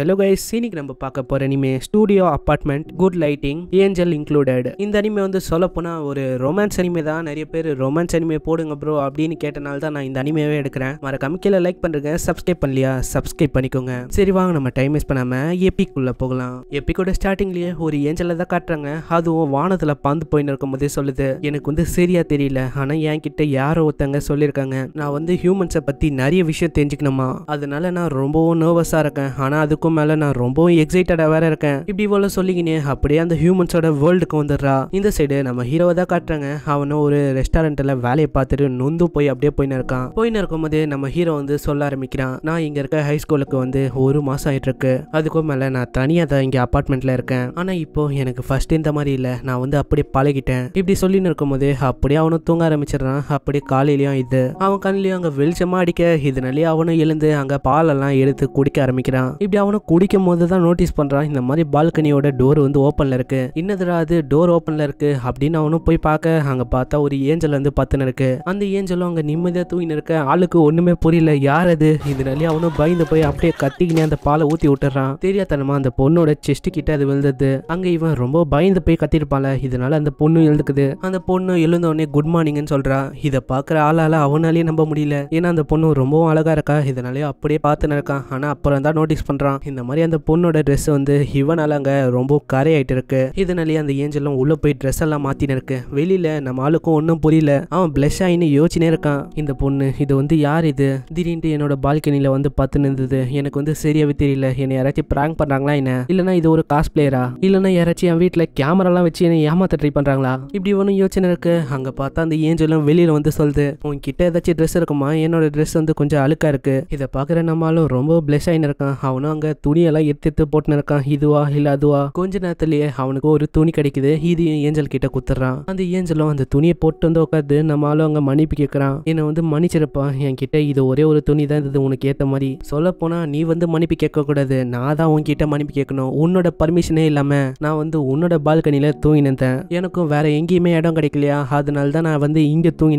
hello guys சீனிக்கு நம்ம பார்க்க போகிற anime studio apartment good lighting angel included இந்த அனிமே வந்து சொல்லப்போனால் ஒரு ரொமான்ஸ் அனிமே தான் நிறைய பேர் ரொமான்ஸ் அனிமே போடுங்க ப்ரோ அப்படின்னு கேட்டனால தான் நான் இந்த அனிமேவே எடுக்கிறேன் மறக்காம கீழே லைக் பண்ணுறேங்க சப்ஸ்கிரைப் பண்ணலையா சப்ஸ்கிரைப் பண்ணிக்கோங்க சரி வாங்க நம்ம டைம் வேஸ்ட் பண்ணாமல் எப்பிக்குள்ளே போகலாம் எப்பிக்கோட ஸ்டார்டிங்லேயே ஒரு ஏஞ்சலை தான் காட்டுறாங்க அதுவும் வானத்தில் பாந்து போயின்னு இருக்கும் போதே சொல்லுது எனக்கு வந்து சரியாக தெரியல ஆனால் என் கிட்ட யாரோ ஒருத்தங்க சொல்லியிருக்காங்க நான் வந்து ஹியூமன்ஸை பற்றி நிறைய விஷயம் தெரிஞ்சுக்கணுமா அதனால நான் ரொம்பவும் நர்வஸாக இருக்கேன் ஆனால் அதுக்கும் சம்பவம் மேலே நான் ரொம்பவும் எக்ஸைட்டடா வேற இருக்கேன் இப்படி போல சொல்லிக்கினே அப்படியே அந்த ஹியூமன்ஸோட வேர்ல்டுக்கு வந்துடுறா இந்த சைடு நம்ம ஹீரோ தான் காட்டுறாங்க அவனும் ஒரு ரெஸ்டாரண்ட்டில் வேலையை பார்த்துட்டு நொந்து போய் அப்படியே போயின்னு இருக்கான் போயின்னு இருக்கும்போது நம்ம ஹீரோ வந்து சொல்ல ஆரம்பிக்கிறான் நான் இங்கே இருக்க ஹை ஸ்கூலுக்கு வந்து ஒரு மாதம் ஆகிட்டு இருக்கு அதுக்கும் மேலே நான் தனியாக தான் இங்கே அப்பார்ட்மெண்ட்டில் இருக்கேன் ஆனால் இப்போ எனக்கு ஃபர்ஸ்ட் இந்த மாதிரி இல்லை நான் வந்து அப்படியே பழகிட்டேன் இப்படி சொல்லின்னு இருக்கும்போது அப்படியே அவனும் தூங்க ஆரம்பிச்சிடறான் அப்படியே காலையிலையும் இது அவன் கண்ணிலையும் அங்கே வெளிச்சமாக அடிக்க இதனாலேயே அவனும் எழுந்து அங்கே பாலெல்லாம் எடுத்து குடிக்க ஆரம்பிக்கிறான் இப்படி அவன் அவனும் குடிக்கும் போது தான் நோட்டீஸ் பண்ணுறான் இந்த மாதிரி பால்கனியோட டோர் வந்து ஓப்பனில் இருக்குது இன்னதுரா அது டோர் ஓப்பனில் இருக்குது அப்படின்னு அவனும் போய் பார்க்க அங்கே பார்த்தா ஒரு ஏஞ்சல் வந்து பத்துன்னு இருக்கு அந்த ஏஞ்சலும் அங்கே நிம்மதியாக தூங்கி இருக்க ஆளுக்கு ஒன்றுமே புரியல யார் அது இதனாலே அவனும் பயந்து போய் அப்படியே கத்திக்கினே அந்த பாலை ஊற்றி விட்டுறான் தெரியாதனமா அந்த பொண்ணோட செஸ்ட்டு கிட்ட அது விழுந்தது அங்கே இவன் ரொம்ப பயந்து போய் கத்திருப்பாள் இதனால அந்த பொண்ணு எழுந்துக்குது அந்த பொண்ணு எழுந்தவொடனே குட் மார்னிங்னு சொல்கிறான் இதை பார்க்குற ஆளால் அவனாலேயே நம்ப முடியல ஏன்னா அந்த பொண்ணு ரொம்பவும் அழகாக இருக்கா இதனாலே அப்படியே பார்த்துன்னு இருக்கான் ஆனால் அப்புறம் தான் நோட்டீஸ் பண்ணுறான் இந்த மாதிரி அந்த பொண்ணோட ட்ரெஸ் வந்து இவனால் அங்கே ரொம்ப கரையாயிட்டு இருக்கு இதனாலேயே அந்த ஏஞ்சலும் உள்ளே போய் ட்ரெஸ் எல்லாம் மாற்றினு இருக்கு வெளியில் நம்ம ஆளுக்கும் ஒன்றும் புரியல அவன் பிளஷ் ஆயின்னு யோசிச்சுனே இருக்கான் இந்த பொண்ணு இது வந்து யார் இது திடீர்னு என்னோட பால்கனியில் வந்து பார்த்து நின்றுது எனக்கு வந்து சரியாகவே தெரியல என்னை யாராச்சும் பிராங்க் பண்ணுறாங்களா என்ன இல்லனா இது ஒரு காஸ்ட் பிளேயரா இல்லைனா யாராச்சும் என் வீட்டில் கேமராலாம் வச்சு என்னை ஏமாத்த ட்ரை பண்ணுறாங்களா இப்படி ஒன்றும் யோசனை இருக்கு அங்கே பார்த்தா அந்த ஏஞ்சலும் வெளியில் வந்து சொல்லுது உன்கிட்ட ஏதாச்சும் ட்ரெஸ் இருக்குமா என்னோட ட்ரெஸ் வந்து கொஞ்சம் அழுக்காக இருக்குது இதை பார்க்குற நம்மளும் ரொம்ப பிளஸ் ஆயின்னு இருக்கான் அவனும் அங்கே துணியெல்லாம் எடுத்து எடுத்து போட்டுன்னு இருக்கான் இதுவா இல்லை அதுவா கொஞ்ச நேரத்துலயே அவனுக்கு ஒரு துணி கிடைக்குது இது ஏஞ்சல் கிட்ட குத்துறான் அந்த ஏஞ்சலும் அந்த துணியை போட்டு வந்து உட்காந்து நம்ம ஆளும் அங்கே மன்னிப்பு கேட்குறான் என்னை வந்து மன்னிச்சிருப்பா என்கிட்ட இது ஒரே ஒரு துணி தான் இருந்தது உனக்கு ஏற்ற மாதிரி சொல்ல போனா நீ வந்து மன்னிப்பு கேட்கக்கூடாது நான் தான் உன்கிட்ட மன்னிப்பு கேட்கணும் உன்னோட பர்மிஷனே இல்லாமல் நான் வந்து உன்னோட பால்கனியில் தூங்கி எனக்கும் வேற எங்கேயுமே இடம் கிடைக்கலையா அதனால தான் நான் வந்து இங்கே தூங்கி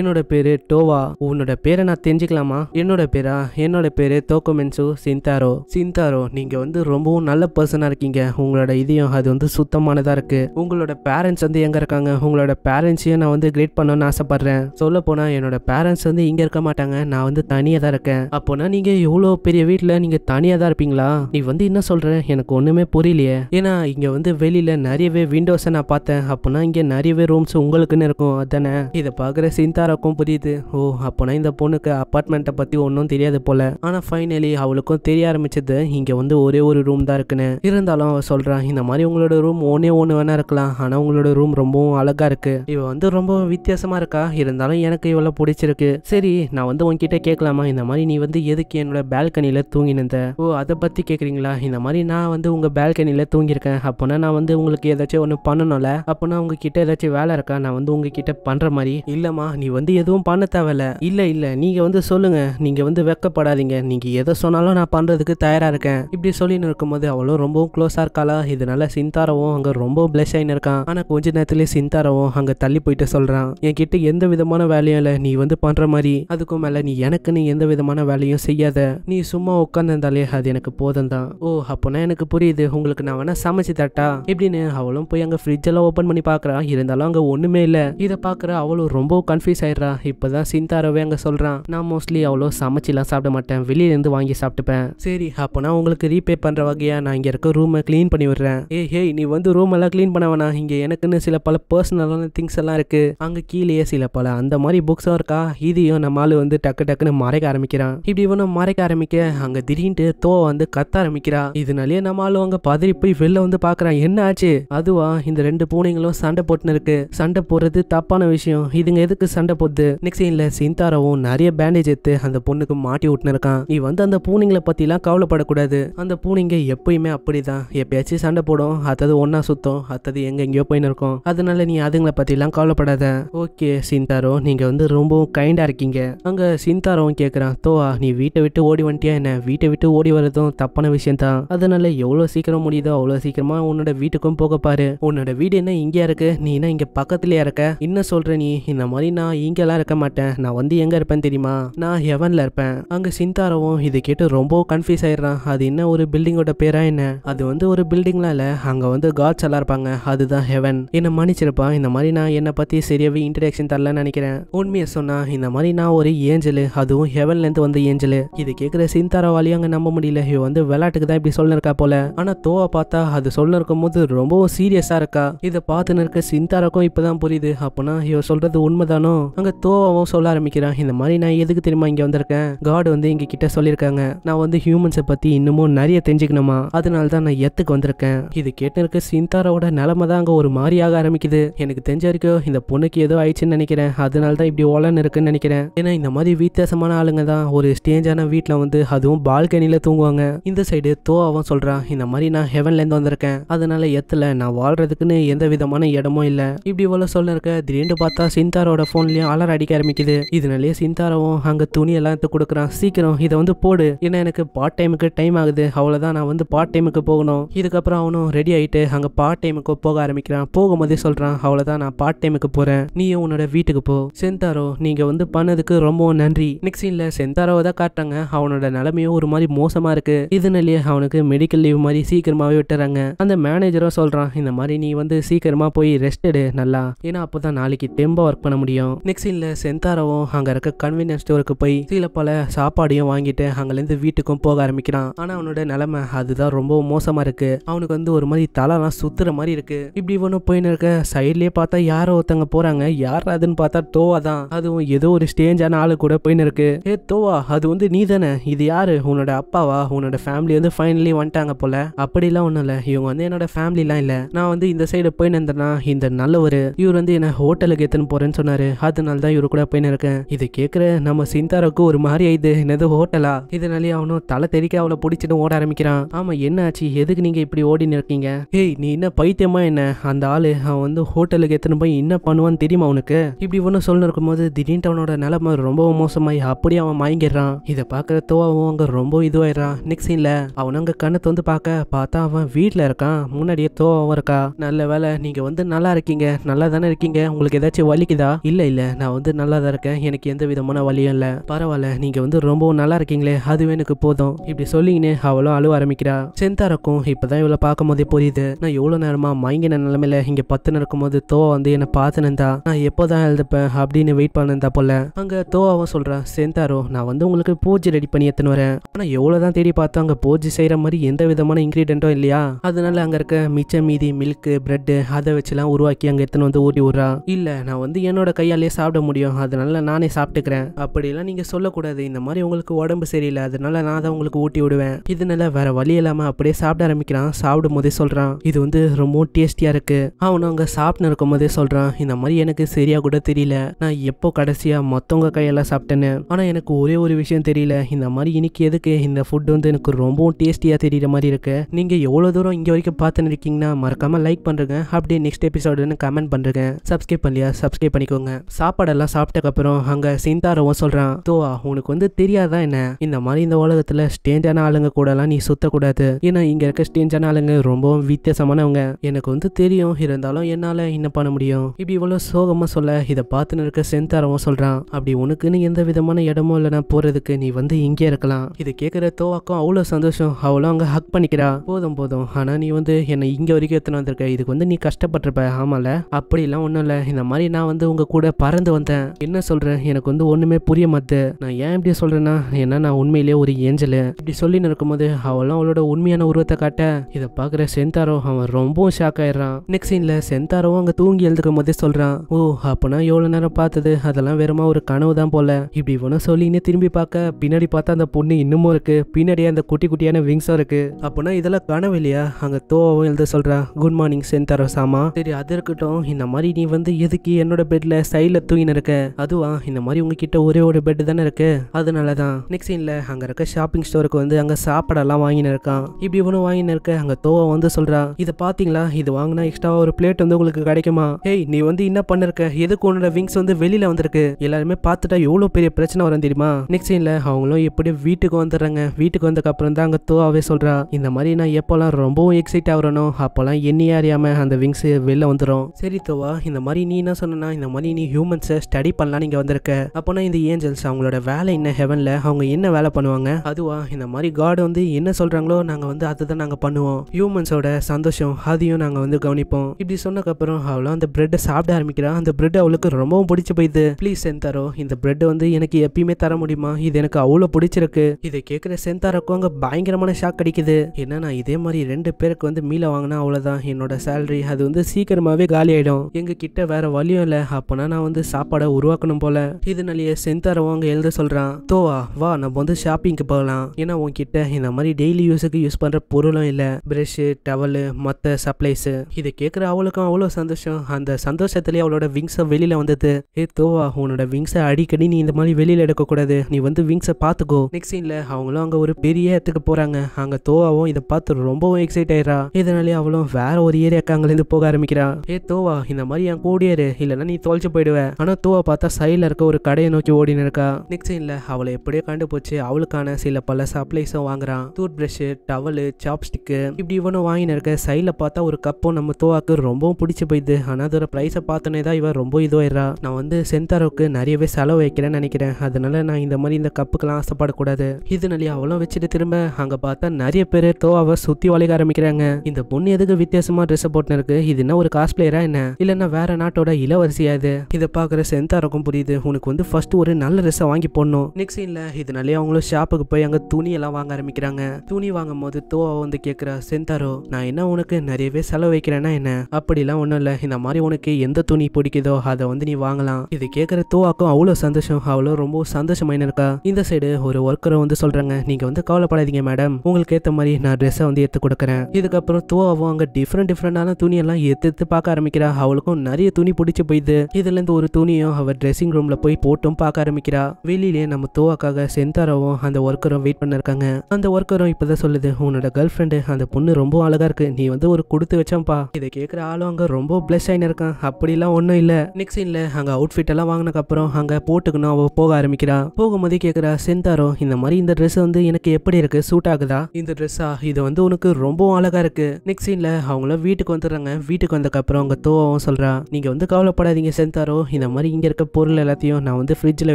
என்னோட பேர் டோவா உன்னோட பேரை நான் தெரிஞ்சுக்கலாமா என்னோட பேரா என்னோட பேரு தோக்கோமென்சு சிந்தாரோ சின் சிந்தாரோ நீங்கள் வந்து ரொம்பவும் நல்ல பர்சனாக இருக்கீங்க உங்களோட இதையும் அது வந்து சுத்தமானதாக இருக்குது உங்களோட பேரண்ட்ஸ் வந்து எங்கே இருக்காங்க உங்களோட பேரண்ட்ஸையும் நான் வந்து கிரேட் பண்ணணும்னு ஆசைப்பட்றேன் சொல்ல போனால் என்னோட பேரண்ட்ஸ் வந்து இங்கே இருக்க மாட்டாங்க நான் வந்து தனியாக தான் இருக்கேன் அப்போனா நீங்கள் எவ்வளோ பெரிய வீட்டில் நீங்கள் தனியாக தான் இருப்பீங்களா நீ வந்து என்ன சொல்கிறேன் எனக்கு ஒன்றுமே புரியலையே ஏன்னா இங்கே வந்து வெளியில் நிறையவே விண்டோஸை நான் பார்த்தேன் அப்போனா இங்கே நிறையவே ரூம்ஸ் உங்களுக்குன்னு இருக்கும் அதானே இதை பார்க்குற சிந்தாராக்கும் புரியுது ஓ அப்போனா இந்த பொண்ணுக்கு அப்பார்ட்மெண்ட்டை பற்றி ஒன்றும் தெரியாது போல் ஆனால் ஃபைனலி அவளுக்கும் தெரிய ஆரம்பிச்சது போது இங்கே வந்து ஒரே ஒரு ரூம் தான் இருக்குன்னு இருந்தாலும் அவன் சொல்கிறான் இந்த மாதிரி உங்களோட ரூம் ஒன்னே ஒன்று வேணா இருக்கலாம் ஆனால் உங்களோட ரூம் ரொம்பவும் அழகாக இருக்கு இவன் வந்து ரொம்ப வித்தியாசமாக இருக்கா இருந்தாலும் எனக்கு இவ்வளோ பிடிச்சிருக்கு சரி நான் வந்து உன்கிட்ட கேட்கலாமா இந்த மாதிரி நீ வந்து எதுக்கு என்னோட பால்கனியில் தூங்கினிருந்த ஓ அதை பற்றி கேட்குறீங்களா இந்த மாதிரி நான் வந்து உங்கள் பால்கனியில் தூங்கியிருக்கேன் அப்போனா நான் வந்து உங்களுக்கு ஏதாச்சும் ஒன்று பண்ணணும்ல அப்போனா உங்ககிட்ட ஏதாச்சும் வேலை இருக்கா நான் வந்து உங்ககிட்ட பண்ணுற மாதிரி இல்லைம்மா நீ வந்து எதுவும் பண்ண தேவையில்ல இல்லை இல்லை நீங்கள் வந்து சொல்லுங்கள் நீங்கள் வந்து வெக்கப்படாதீங்க நீங்கள் எதை சொன்னாலும் நான் பண்ணுறதுக்கு தயாராக டயர்டாக இருக்கேன் இப்படி சொல்லின்னு இருக்கும்போது அவளும் ரொம்பவும் க்ளோஸாக இருக்காளா இதனால சிந்தாரவும் அங்கே ரொம்ப பிளஸ் ஆகின்னு இருக்கான் ஆனால் கொஞ்ச நேரத்துலேயே சிந்தாரவும் அங்கே தள்ளி போயிட்டு சொல்கிறான் கிட்ட எந்த விதமான வேலையும் இல்லை நீ வந்து பண்ணுற மாதிரி அதுக்கும் மேலே நீ எனக்கு நீ எந்த விதமான வேலையும் செய்யாத நீ சும்மா உட்காந்துருந்தாலே அது எனக்கு போதும் தான் ஓ அப்போனா எனக்கு புரியுது உங்களுக்கு நான் வேணா சமைச்சு தட்டா இப்படின்னு அவளும் போய் அங்கே ஃப்ரிட்ஜ் எல்லாம் ஓப்பன் பண்ணி பார்க்குறான் இருந்தாலும் அங்கே ஒன்றுமே இல்லை இதை பார்க்குற அவளும் ரொம்ப கன்ஃபியூஸ் ஆயிடுறா தான் சிந்தாரவே அங்கே சொல்கிறான் நான் மோஸ்ட்லி அவ்வளோ சமைச்சிலாம் சாப்பிட மாட்டேன் வெளியிலேருந்து வாங்கி சாப்பிட்டுப்பேன் சரி அப்போ போனால் உங்களுக்கு ரீபே பண்ணுற வகையாக நான் இங்கே இருக்க ரூமை க்ளீன் பண்ணி விடுறேன் ஏ ஹே நீ வந்து ரூம் எல்லாம் க்ளீன் பண்ண வேணாம் இங்கே எனக்குன்னு சில பல பர்சனலான திங்ஸ் எல்லாம் இருக்குது அங்கே கீழேயே சில பல அந்த மாதிரி புக்ஸாக இருக்கா இதையும் நம்ம ஆள் வந்து டக்கு டக்குன்னு மறைக்க ஆரம்பிக்கிறான் இப்படி இவனும் மறைக்க ஆரம்பிக்க அங்கே திடீர்னு தோ வந்து கத்த ஆரம்பிக்கிறா இதனாலேயே நம்ம ஆளும் அங்கே பதறி போய் வெளில வந்து பார்க்குறான் என்ன ஆச்சு அதுவா இந்த ரெண்டு பூனைங்களும் சண்டை போட்டுன்னு இருக்கு சண்டை போடுறது தப்பான விஷயம் இதுங்க எதுக்கு சண்டை போடுது நெக்ஸ்ட் சீனில் சிந்தாராவும் நிறைய பேண்டேஜ் எடுத்து அந்த பொண்ணுக்கு மாட்டி விட்டுன்னு இருக்கான் நீ வந்து அந்த பூனைங்களை பற்றிலாம் கவலைப்பட வரக்கூடாது அந்த பூனைங்க எப்பயுமே அப்படிதான் எப்பயாச்சும் சண்டை போடும் அத்தது ஒன்னா சுத்தம் அத்தது எங்க எங்கேயோ போயின்னு இருக்கும் அதனால நீ அதுங்களை எல்லாம் கவலைப்படாத ஓகே சிந்தாரோ நீங்க வந்து ரொம்பவும் கைண்டா இருக்கீங்க அங்க சிந்தாரோவும் கேக்குறான் தோவா நீ வீட்டை விட்டு ஓடி வந்துட்டியா என்ன வீட்டை விட்டு ஓடி வர்றதும் தப்பான விஷயம் தான் அதனால எவ்வளவு சீக்கிரம் முடியுதோ அவ்வளவு சீக்கிரமா உன்னோட வீட்டுக்கும் போக பாரு உன்னோட வீடு என்ன இங்கேயா இருக்கு நீ என்ன இங்க பக்கத்துலயே இருக்க என்ன சொல்ற நீ இந்த மாதிரி நான் இங்கெல்லாம் இருக்க மாட்டேன் நான் வந்து எங்க இருப்பேன் தெரியுமா நான் ஹெவன்ல இருப்பேன் அங்க சிந்தாரவும் இதை கேட்டு ரொம்ப கன்ஃபியூஸ் ஆயிடுறான் கேட்குறான் அது என்ன ஒரு பில்டிங்கோட பேரா என்ன அது வந்து ஒரு பில்டிங்லாம் இல்லை அங்கே வந்து காட்ஸ் எல்லாம் இருப்பாங்க அதுதான் ஹெவன் என்னை மன்னிச்சிருப்பா இந்த மாதிரி நான் என்னை பற்றி சரியாகவே இன்ட்ரடக்ஷன் தரலன்னு நினைக்கிறேன் உண்மையை சொன்னால் இந்த மாதிரி நான் ஒரு ஏஞ்சலு அதுவும் ஹெவன்லேருந்து வந்த ஏஞ்சலு இது கேட்குற சிந்தாராவாலையும் அங்கே நம்ப முடியல இவ வந்து விளையாட்டுக்கு தான் இப்படி சொல்லிருக்கா போல ஆனால் தோவை பார்த்தா அது சொல்ல போது ரொம்பவும் சீரியஸாக இருக்கா இதை பார்த்துன்னு இருக்க சிந்தாராக்கும் இப்போதான் புரியுது அப்படின்னா இவ சொல்றது உண்மைதானோ அங்கே தோவாவும் சொல்ல ஆரம்பிக்கிறான் இந்த மாதிரி நான் எதுக்கு தெரியுமா இங்கே வந்திருக்கேன் காடு வந்து எங்க கிட்ட சொல்லியிருக்காங்க நான் வந்து ஹியூமன்ஸை பற்றி இன்னமும் நிறைய தெரிஞ்சுக்கணுமா அதனால தான் நான் எத்துக்கு வந்திருக்கேன் இது கேட்டிருக்க இருக்க சிந்தாராவோட தான் அங்கே ஒரு மாதிரியாக ஆரம்பிக்குது எனக்கு தெரிஞ்ச வரைக்கும் இந்த பொண்ணுக்கு ஏதோ ஆயிடுச்சுன்னு நினைக்கிறேன் அதனால தான் இப்படி ஓலன்னு இருக்குன்னு நினைக்கிறேன் ஏன்னா இந்த மாதிரி வித்தியாசமான ஆளுங்க தான் ஒரு ஸ்டேஞ்சான வீட்டில் வந்து அதுவும் பால்கனியில் தூங்குவாங்க இந்த சைடு தோவாவும் சொல்கிறான் இந்த மாதிரி நான் ஹெவன்லேருந்து வந்திருக்கேன் அதனால எத்தில் நான் வாழ்கிறதுக்குன்னு எந்த விதமான இடமும் இல்லை இப்படி இவ்வளோ சொல்ல இருக்க திடீர்னு பார்த்தா சிந்தாரோட ஃபோன்லேயும் அலர் அடிக்க ஆரம்பிக்குது இதனாலேயே சிந்தாராவும் அங்கே துணியெல்லாம் எடுத்து கொடுக்குறான் சீக்கிரம் இதை வந்து போடு ஏன்னா எனக்கு பார்ட் டைமுக்கு எனக்கு டைம் ஆகுது அவ்வளோதான் நான் வந்து பார்ட் டைமுக்கு போகணும் இதுக்கப்புறம் அவனும் ரெடி ஆகிட்டு அங்கே பார்ட் டைமுக்கு போக ஆரம்பிக்கிறான் போகும்போதே சொல்கிறான் அவ்வளோதான் நான் பார்ட் டைமுக்கு போகிறேன் நீயும் உன்னோட வீட்டுக்கு போ சென்தாரோ நீங்கள் வந்து பண்ணதுக்கு ரொம்ப நன்றி நெக்ஸ்ட் சீனில் சென்தாரோவை தான் காட்டுறாங்க அவனோட நிலமையும் ஒரு மாதிரி மோசமாக இருக்குது இதனாலேயே அவனுக்கு மெடிக்கல் லீவ் மாதிரி சீக்கிரமாகவே விட்டுறாங்க அந்த மேனேஜரும் சொல்கிறான் இந்த மாதிரி நீ வந்து சீக்கிரமாக போய் ரெஸ்ட் எடு நல்லா ஏன்னா அப்போ தான் நாளைக்கு தெம்பாக ஒர்க் பண்ண முடியும் நெக்ஸ்ட் சீனில் சென்தாரோவும் அங்கே இருக்க கன்வீனியன்ஸ் ஸ்டோருக்கு போய் சில பல சாப்பாடையும் வாங்கிட்டு அங்கேருந்து வீட்டுக்கும் போக ஆரம்பிக்கிறான் நினைக்கிறான் ஆனா அவனோட நிலைமை அதுதான் ரொம்ப மோசமா இருக்கு அவனுக்கு வந்து ஒரு மாதிரி தலைலாம் சுத்துற மாதிரி இருக்கு இப்படி இவனு போயின்னு இருக்க சைட்லயே பார்த்தா யாரோ ஒருத்தங்க போறாங்க யார் அதுன்னு பார்த்தா தோவா தான் அதுவும் ஏதோ ஒரு ஸ்டேஞ்சான ஆளு கூட போயின்னு இருக்கு ஏ தோவா அது வந்து நீ தானே இது யாரு உன்னோட அப்பாவா உன்னோட ஃபேமிலி வந்து ஃபைனலி வந்துட்டாங்க போல அப்படிலாம் ஒண்ணும் இல்லை இவங்க வந்து என்னோட ஃபேமிலிலாம் இல்லை நான் வந்து இந்த சைடு போயின்னு இருந்தேன்னா இந்த நல்லவர் இவர் வந்து என்னை ஹோட்டலுக்கு எத்தனை போறேன்னு சொன்னார் அதனால தான் இவர் கூட போயின்னு இருக்கேன் இது கேட்குற நம்ம சிந்தாருக்கு ஒரு மாதிரி ஆயிடுது என்னது ஹோட்டலா இதனாலே அவனும் தலை தெரிக்க அவளை பிடிச்சிட்டு ஓட ஆரம்பிக்கிறான் ஆமா என்ன ஆச்சு எதுக்கு நீங்க இப்படி ஓடி இருக்கீங்க ஏய் நீ என்ன பைத்தியமா என்ன அந்த ஆளு அவன் வந்து ஹோட்டலுக்கு எத்தனை போய் என்ன பண்ணுவான்னு தெரியுமா அவனுக்கு இப்படி ஒன்று சொல்லணும் இருக்கும்போது திடீர்னு அவனோட நிலைமை ரொம்ப மோசமாயி அப்படியே அவன் மயங்கிடுறான் இதை பாக்குறதோ அவன் அங்க ரொம்ப இதுவாயிடுறான் நெக்ஸ்ட் சீனில் அவன் அங்க கண்ணை வந்து பார்க்க பார்த்தா அவன் வீட்டுல இருக்கான் முன்னாடியே தோ அவன் இருக்கா நல்ல வேலை நீங்க வந்து நல்லா இருக்கீங்க நல்லா தானே இருக்கீங்க உங்களுக்கு ஏதாச்சும் வலிக்குதா இல்லை இல்லை நான் வந்து நல்லா தான் இருக்கேன் எனக்கு எந்த விதமான வழியும் இல்லை பரவாயில்ல நீங்க வந்து ரொம்பவும் நல்லா இருக்கீங்களே அதுவே எனக்கு போதும் இப்படி சொல்லிங்கன்னே அவளும் அழுவ ஆரம்பிக்கிறா செந்தாருக்கும் இப்போதான் இவளை பார்க்கும் போதே புரியுது நான் எவ்வளோ நேரமா மயங்கின நிலமையில இங்க பத்து நடக்கும் போது தோவா வந்து என்ன பார்த்து நின்றா நான் எப்போதான் எழுதுப்பேன் அப்படின்னு வெயிட் பண்ணிருந்தா போல அங்க தோவாவும் சொல்கிறான் செந்தாரோ நான் வந்து உங்களுக்கு பூஜை ரெடி பண்ணி எடுத்துன்னு வரேன் ஆனா எவ்வளோ தேடி பார்த்தோம் அங்க பூஜை செய்யற மாதிரி எந்த விதமான இன்க்ரீடியண்ட்டும் இல்லையா அதனால அங்க இருக்க மிச்சம் மீதி மில்க்கு பிரெட்டு அதை வச்சுலாம் உருவாக்கி அங்க எடுத்துன்னு வந்து ஊட்டி விடுறா இல்லை நான் வந்து என்னோட கையாலே சாப்பிட முடியும் அதனால நானே சாப்பிட்டுக்கிறேன் எல்லாம் நீங்க சொல்லக்கூடாது இந்த மாதிரி உங்களுக்கு உடம்பு சரியில்லை அதனால நான் தான் உங்களுக்கு ஊட்டி விடுவேன் இதனால வேற வழி இல்லாம அப்படியே சாப்பிட ஆரம்பிக்கிறான் சாப்பிடும் போதே சொல்றான் இது வந்து ரொம்ப டேஸ்டியா இருக்கு அவனு அங்க சாப்பிட்டு இருக்கும் போதே சொல்றான் இந்த மாதிரி எனக்கு சரியா கூட தெரியல நான் எப்போ கடைசியா மொத்தவங்க கையெல்லாம் சாப்பிட்டேன்னு ஆனா எனக்கு ஒரே ஒரு விஷயம் தெரியல இந்த மாதிரி இன்னைக்கு எதுக்கு இந்த ஃபுட் வந்து எனக்கு ரொம்பவும் டேஸ்டியா தெரியற மாதிரி இருக்கு நீங்க எவ்வளவு தூரம் இங்க வரைக்கும் பார்த்துன்னு இருக்கீங்கன்னா மறக்காம லைக் பண்றேங்க அப்படியே நெக்ஸ்ட் எபிசோடுன்னு கமெண்ட் பண்றேங்க சப்ஸ்கிரைப் பண்ணியா சப்ஸ்கிரைப் பண்ணிக்கோங்க சாப்பாடெல்லாம் சாப்பிட்டக்கப்புறம் அங்க சிந்தாரவும் சொல்றான் தோ உனக்கு வந்து தெரியாதான் என்ன இந்த மாதிரி இந்த உலகத்துல ஸ்டேண்டா ஸ்டேஞ்சான ஆளுங்க கூடலாம் நீ சுத்தக்கூடாது ஏன்னா இங்கே இருக்க ஸ்டேஞ்சான ஆளுங்க ரொம்பவும் வித்தியாசமானவங்க எனக்கு வந்து தெரியும் இருந்தாலும் என்னால் என்ன பண்ண முடியும் இப்படி இவ்வளோ சோகமாக சொல்ல இதை பார்த்துன்னு இருக்க செந்தாரமும் சொல்கிறான் அப்படி உனக்குன்னு எந்த விதமான இடமும் இல்லைனா போகிறதுக்கு நீ வந்து இங்கே இருக்கலாம் இது கேட்குற தோவாக்கும் அவ்வளோ சந்தோஷம் அவ்வளோ அங்கே ஹக் பண்ணிக்கிறா போதும் போதும் ஆனால் நீ வந்து என்னை இங்கே வரைக்கும் எத்தனை வந்திருக்க இதுக்கு வந்து நீ கஷ்டப்பட்டிருப்ப ஆமால அப்படிலாம் ஒன்றும் இல்லை இந்த மாதிரி நான் வந்து உங்கள் கூட பறந்து வந்தேன் என்ன சொல்கிறேன் எனக்கு வந்து ஒன்றுமே புரிய மாத்து நான் ஏன் இப்படி சொல்கிறேன்னா ஏன்னா நான் உண்மையிலேயே ஒரு ஏஞ்சல் இப்படி அப்படி சொல்லின்னு இருக்கும்போது அவளும் அவளோட உண்மையான உருவத்தை காட்ட இதை பார்க்குற சென்தாரோ அவன் ரொம்பவும் ஷாக் ஆயிடுறான் நெக்ஸ்ட் சீன்ல சென்தாரோவும் அங்கே தூங்கி எழுதுக்கும் போதே சொல்கிறான் ஓ அப்பனா எவ்வளோ நேரம் பார்த்தது அதெல்லாம் வெறுமா ஒரு கனவு தான் போல இப்படி இவனும் சொல்லின்னு திரும்பி பார்க்க பின்னாடி பார்த்தா அந்த பொண்ணு இன்னமும் இருக்குது பின்னாடியே அந்த குட்டி குட்டியான விங்ஸும் இருக்குது அப்பனா இதெல்லாம் கனவு இல்லையா அங்கே தோவும் எழுத சொல்றான் குட் மார்னிங் சென்தாரோ சாமா சரி அது இருக்கட்டும் இந்த மாதிரி நீ வந்து எதுக்கு என்னோட பெட்டில் சைடில் தூங்கின்னு இருக்க அதுவா இந்த மாதிரி உங்ககிட்ட ஒரே ஒரு பெட் தானே இருக்கு அதனால தான் நெக்ஸ்ட் சீன்ல அங்கே இருக்க ஷாப்பிங் ஸ்டோருக்கு வந்து அங்கே சாப்பாடெல்லாம் வாங்கினு இருக்கான் இப்படி இவனும் வாங்கினு இருக்க அங்கே தோவா வந்து சொல்கிறான் இதை பார்த்தீங்களா இது வாங்கினா எக்ஸ்ட்ரா ஒரு பிளேட் வந்து உங்களுக்கு கிடைக்குமா ஹேய் நீ வந்து என்ன பண்ணிருக்க எதுக்கு உன்னோட விங்ஸ் வந்து வெளியில வந்திருக்கு எல்லாருமே பார்த்துட்டா எவ்வளோ பெரிய பிரச்சனை வரும் தெரியுமா நெக்ஸ்ட் சீன்ல அவங்களும் எப்படி வீட்டுக்கு வந்துடுறாங்க வீட்டுக்கு வந்ததுக்கு அப்புறம் தான் அங்கே தோவாவே சொல்றா இந்த மாதிரி நான் எப்போல்லாம் ரொம்பவும் எக்ஸைட் ஆகிறனோ அப்போல்லாம் என்னையே அறியாம அந்த விங்ஸ் வெளில வந்துடும் சரி தோவா இந்த மாதிரி நீ என்ன சொன்னா இந்த மாதிரி நீ ஹியூமன்ஸை ஸ்டடி பண்ணலாம் நீங்க வந்திருக்க அப்போனா இந்த ஏஞ்சல்ஸ் அவங்களோட வேலை என்ன ஹெவன்ல அவங்க என்ன வேலை பண்ணுவாங்க அதுவா இந்த மாதிரி காடு வந்து என்ன சொல்கிறாங்களோ நாங்கள் வந்து அதை தான் நாங்கள் பண்ணுவோம் ஹியூமன்ஸோட சந்தோஷம் அதையும் நாங்கள் வந்து கவனிப்போம் இப்படி சொன்னக்கப்புறம் அவளும் அந்த பிரெட்டை சாப்பிட ஆரம்பிக்கிறா அந்த பிரெட் அவளுக்கு ரொம்பவும் பிடிச்சி போயிது ப்ளீஸ் சென்தாரோ இந்த பிரெட் வந்து எனக்கு எப்பயுமே தர முடியுமா இது எனக்கு அவ்வளோ பிடிச்சிருக்கு இதை கேட்குற சென்தாரோக்கும் அங்கே பயங்கரமான ஷாக் கிடைக்குது ஏன்னா நான் இதே மாதிரி ரெண்டு பேருக்கு வந்து மீல வாங்கினா அவ்வளோதான் என்னோட சேலரி அது வந்து சீக்கிரமாகவே காலி ஆகிடும் எங்கள் கிட்ட வேற வழியும் இல்லை அப்போனா நான் வந்து சாப்பாடை உருவாக்கணும் போல இதனாலேயே சென்தாரோ அங்கே எழுத சொல்கிறான் தோவா வா நம்ம வந்து ஷாப்பிங்க்கு போகலாம் ஏன்னா உங்ககிட்ட இந்த மாதிரி டெய்லி யூஸுக்கு யூஸ் பண்ணுற பொருளும் இல்லை ப்ரெஷ்ஷு டவலு மற்ற சப்ளைஸு இதை கேட்குற அவளுக்கும் அவ்வளோ சந்தோஷம் அந்த சந்தோஷத்துலேயே அவளோட விங்ஸை வெளியில் வந்தது ஏ தோவா உன்னோட விங்ஸை அடிக்கடி நீ இந்த மாதிரி வெளியில் எடுக்கக்கூடாது நீ வந்து விங்ஸை பார்த்துக்கோ நெக்ஸ்ட் சீனில் அவங்களும் அங்கே ஒரு பெரிய இடத்துக்கு போகிறாங்க அங்கே தோவாவும் இதை பார்த்து ரொம்பவும் எக்ஸைட் ஆயிடுறா இதனாலே அவளும் வேற ஒரு ஏரியாக்கு அங்கேருந்து போக ஆரம்பிக்கிறா ஏ தோவா இந்த மாதிரி என் கூடியரு இல்லைனா நீ தொலைச்சு போயிடுவ ஆனா தோவா பார்த்தா சைடில் இருக்க ஒரு கடையை நோக்கி ஓடினு இருக்கா நெக்ஸ்ட் சீனில் அவளை எப்படியோ போச்சு அவளுக்கான சில பல சாப்பிட சப்ளைஸும் வாங்குறான் டூத் பிரஷ் டவலு சாப்ஸ்டிக்கு இப்படி இவனும் வாங்கின இருக்க சைடில் பார்த்தா ஒரு கப்பும் நம்ம தோவாக்கு ரொம்பவும் பிடிச்சி போயிடுது ஆனால் அதோட ப்ரைஸை பார்த்தோன்னே தான் இவன் ரொம்ப இதுவாயிரா நான் வந்து சென்தாரோக்கு நிறையவே செலவு வைக்கிறேன்னு நினைக்கிறேன் அதனால நான் இந்த மாதிரி இந்த கப்புக்கெல்லாம் ஆசைப்படக்கூடாது இதனாலே அவளும் வச்சுட்டு திரும்ப அங்கே பார்த்தா நிறைய பேர் தோவாவை சுற்றி வளைக்க ஆரம்பிக்கிறாங்க இந்த பொண்ணு எதுக்கு வித்தியாசமாக ட்ரெஸ் போட்டுன்னு இருக்கு இது என்ன ஒரு காஸ்பிளேயரா என்ன இல்லைன்னா வேற நாட்டோட இளவரசியா இது இதை பார்க்குற சென்தாரோக்கும் புரியுது உனக்கு வந்து ஃபர்ஸ்ட் ஒரு நல்ல ட்ரெஸ்ஸை வாங்கி போடணும் நெக்ஸ்ட் இல்ல இதனாலே அவங்களும் ஷாப்புக்கு போய் அங்கே துணி எல்லாம் எல்லாம் வாங்க ஆரம்பிக்கிறாங்க துணி வாங்கும் போது தோவா வந்து கேட்கிற செந்தாரோ நான் என்ன உனக்கு நிறையவே செலவு வைக்கிறேன்னா என்ன அப்படிலாம் ஒண்ணும் இல்ல இந்த மாதிரி உனக்கு எந்த துணி பிடிக்குதோ அதை வந்து நீ வாங்கலாம் இது கேட்குற தோவாக்கும் அவ்வளோ சந்தோஷம் அவ்வளோ ரொம்ப சந்தோஷம் இருக்கா இந்த சைடு ஒரு ஒர்க்கரை வந்து சொல்றாங்க நீங்க வந்து கவலைப்படாதீங்க மேடம் உங்களுக்கு ஏற்ற மாதிரி நான் ட்ரெஸ்ஸை வந்து எடுத்து கொடுக்குறேன் இதுக்கப்புறம் தோவாவும் அங்கே டிஃப்ரெண்ட் டிஃப்ரெண்டான துணியெல்லாம் எடுத்து எடுத்து பார்க்க ஆரம்பிக்கிறா அவளுக்கும் நிறைய துணி பிடிச்சி போயிடுது இருந்து ஒரு துணியும் அவள் ட்ரெஸ்ஸிங் ரூம்ல போய் போட்டும் பார்க்க ஆரம்பிக்கிறா வெளியிலேயே நம்ம தோவாக்காக செந்தாராவும் அந்த ஒர்க்கரும் வெயிட் பண்ணிருக்காங்க இருக்காங்க அந்த ஒர்க்கரும் இப்பதான் சொல்லுது உன்னோட கேர்ள் ஃப்ரெண்டு அந்த பொண்ணு ரொம்ப அழகா இருக்கு நீ வந்து ஒரு கொடுத்து வச்சம்பா இதை கேட்குற ஆளும் அங்க ரொம்ப பிளஸ் ஆயின்னு இருக்கான் அப்படிலாம் ஒன்றும் இல்லை நெக்ஸ்ட் சீன்ல அங்க அவுட்ஃபிட் எல்லாம் வாங்கினக்கப்புறம் அங்க போட்டுக்கணும் அவ போக ஆரம்பிக்கிறா போகும்போதே கேட்குறா செந்தாரோ இந்த மாதிரி இந்த ட்ரெஸ் வந்து எனக்கு எப்படி இருக்கு சூட் ஆகுதா இந்த ட்ரெஸ்ஸா இது வந்து உனக்கு ரொம்ப அழகா இருக்கு நெக்ஸ்ட் சீன்ல அவங்களும் வீட்டுக்கு வந்துடுறாங்க வீட்டுக்கு வந்ததுக்கப்புறம் அவங்க தோவாவும் சொல்றா நீங்க வந்து கவலைப்படாதீங்க செந்தாரோ இந்த மாதிரி இங்க இருக்க பொருள் எல்லாத்தையும் நான் வந்து ஃப்ரிட்ஜில்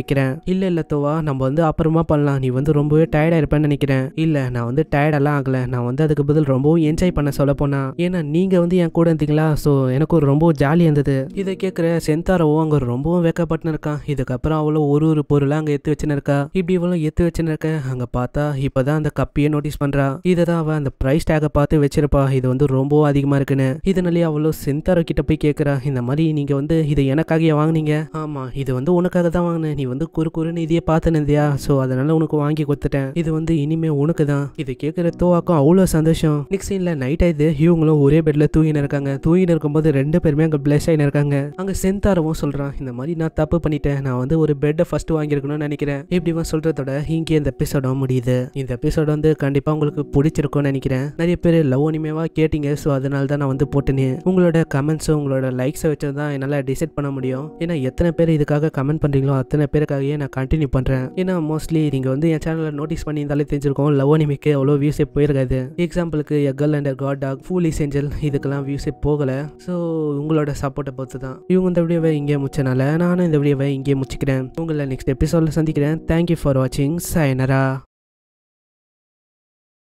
வைக்கிறேன் இல்லை இல்லை தோவா நம்ம வந்து அப்புறமா பண்ணலாம் நீ வந்து ரொம்பவே டயர்டாக இருப்பேன் நினைக்கிறேன் இல்ல நான் வந்து டயர்டெல்லாம் ஆகல நான் வந்து அதுக்கு பதில் ரொம்பவும் என்ஜாய் பண்ண சொல்ல போனா ஏன்னா நீங்க வந்து என் கூட இருந்தீங்களா ஸோ எனக்கு ரொம்ப ஜாலியாக இருந்தது இதை கேட்குற செந்தாரவோ அங்க ரொம்பவும் வேக்கப்பட்டு இருக்கான் இதுக்கப்புறம் அவ்வளோ ஒரு ஒரு பொருளாக அங்கே எத்து வச்சுன்னு இருக்கா இப்படி இவ்வளோ எத்து வச்சுன்னு அங்க அங்கே பார்த்தா இப்போதான் அந்த கப்பியை நோட்டீஸ் பண்ணுறா இதை தான் அவள் அந்த ப்ரைஸ் டேக்கை பார்த்து வச்சிருப்பா இது வந்து ரொம்ப அதிகமாக இருக்குன்னு இதனாலே அவ்வளோ செந்தாரோ கிட்ட போய் கேட்குறா இந்த மாதிரி நீங்கள் வந்து இதை எனக்காக வாங்கினீங்க ஆமாம் இது வந்து உனக்காக தான் வாங்கினேன் நீ வந்து குறு குறுன்னு இதையே பார்த்துன்னு இருந்தியா ஸோ அதனால உனக்கு வாங்கி கொடுத்துட்டேன் இது வந்து இனிமே உனக்கு தான் இது கேட்குற தோவாக்கும் அவ்வளோ சந்தோஷம் நெக்ஸ்ட் சீன்ல நைட் ஆயிடுது இவங்களும் ஒரே பெட்ல தூங்கின இருக்காங்க தூங்கின இருக்கும்போது ரெண்டு பேருமே அங்கே பிளஸ் ஆகின இருக்காங்க அங்கே செந்தாரவும் சொல்றான் இந்த மாதிரி நான் தப்பு பண்ணிட்டேன் நான் வந்து ஒரு பெட்டை ஃபர்ஸ்ட் வாங்கியிருக்கணும்னு நினைக்கிறேன் இப்படிவா சொல்றதோட இங்கே இந்த எபிசோட முடியுது இந்த எபிசோட வந்து கண்டிப்பா உங்களுக்கு பிடிச்சிருக்கும்னு நினைக்கிறேன் நிறைய பேர் லவ் அனிமேவா கேட்டீங்க ஸோ அதனால தான் நான் வந்து போட்டேனே உங்களோட கமெண்ட்ஸும் உங்களோட லைக்ஸை வச்சு தான் என்னால் டிசைட் பண்ண முடியும் ஏன்னா எத்தனை பேர் இதுக்காக கமெண்ட் பண்ணுறீங்களோ அத்தனை பேருக்காகவே நான் கண்டினியூ பண்ணுறேன் ஏன்னா மோஸ்ட்லி நீங்கள் வந்து என் சேனலில் நோட்டீஸ் இந்த பார்த்தாலே தெரிஞ்சிருக்கும் அனிமிக்கு அவ்வளோ வியூஸே போயிருக்காது எக்ஸாம்பிளுக்கு a girl and God dog foolish செஞ்சல் இதுக்கெல்லாம் வியூஸே போகலை ஸோ உங்களோட சப்போர்ட்டை பொறுத்து தான் இவங்க இந்த வீடியோவை இங்கே முடிச்சனால நானும் இந்த வீடியோவை இங்கே முடிச்சுக்கிறேன் உங்களை நெக்ஸ்ட் எபிசோடில் சந்திக்கிறேன் தேங்க்யூ ஃபார் வாட்சிங் சைனரா